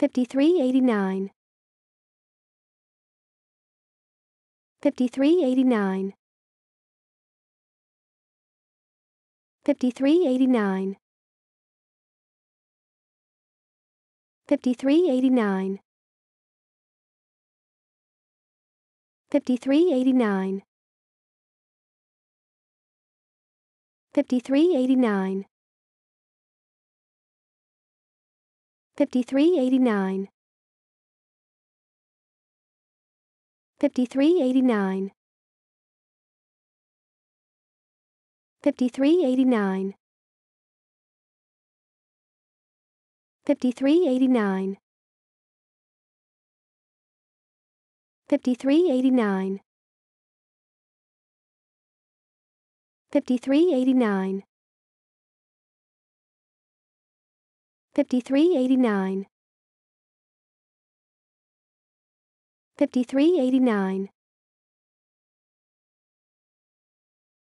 5389 5389 5389 5389 5389 5389 5389 5389 5389 5389 5389 5389 5389 5389